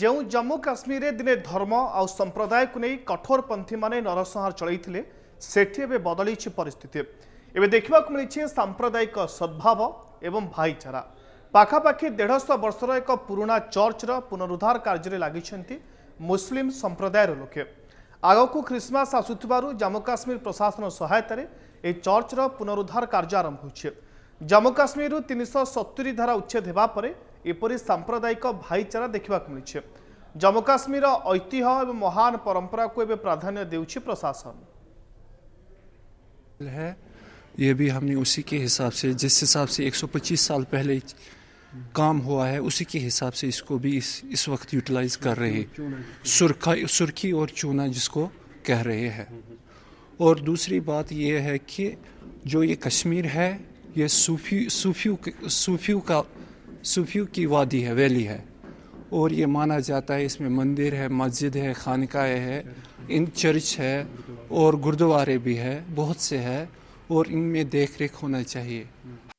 ଯେଉଁ ଜମ୍ମୁ କାଶ୍ମୀରରେ ଦିନେ ଧର୍ମ ଆଉ ସମ୍ପ୍ରଦାୟକୁ ନେଇ କଠୋରପନ୍ଥୀମାନେ ନରସଂହାର ଚଳେଇଥିଲେ ସେଠି ଏବେ ବଦଳିଛି ପରିସ୍ଥିତି ଏବେ ଦେଖିବାକୁ ମିଳିଛି ସାମ୍ପ୍ରଦାୟିକ ସଦ୍ଭାବ ଏବଂ ଭାଇଚାରା ପାଖାପାଖି ଦେଢ଼ଶହ ବର୍ଷର ଏକ ପୁରୁଣା ଚର୍ଚ୍ଚର ପୁନରୁଦ୍ଧାର କାର୍ଯ୍ୟରେ ଲାଗିଛନ୍ତି ମୁସଲିମ ସମ୍ପ୍ରଦାୟର ଲୋକେ ଆଗକୁ ଖ୍ରୀଷ୍ଟମାସ ଆସୁଥିବାରୁ ଜାମ୍ମୁ କାଶ୍ମୀର ପ୍ରଶାସନ ସହାୟତାରେ ଏହି ଚର୍ଚ୍ଚର ପୁନରୁଦ୍ଧାର କାର୍ଯ୍ୟ ଆରମ୍ଭ ହୋଇଛି ଜାମ୍ମୁ କାଶ୍ମୀରରୁ ତିନିଶହ ସତୁରୀ ଧାରା ଉଚ୍ଛେଦ ହେବା ପରେ ଏପରି ସାମ୍ପ୍ରଦାୟିକ ଭାଇଚାରା ଦେଖିବାକୁ ମିଳିଛି ଜମ୍ମୁ କାଶ୍ମୀରର ଐତିହ୍ୟ ଏବଂ ମହାନ ପରମ୍ପରାକୁ ଏବେ प्राधान्य दे प्रशासन है ये भी हमने उसी के हिसाब से जिस हिसाब से 125 साल पहले काम हुआ है उसी के हिसाब से इसको भी इस इस वक्त यूटिलाइज कर रहे हैं सुरखा सुरखी और चूना जिसको कह रहे हैं और दूसरी बात यह है कि जो ये कश्मीर है ये सूफी सूफियों सूफियों का सूफियों की वादी है वैली है और ये माना जाता है इसमें मंदिर है मस्जिद है खानकाएँ है इन चर्च है और गुरुद्वारे भी है बहुत से है और इनमें देख रेख होना चाहिए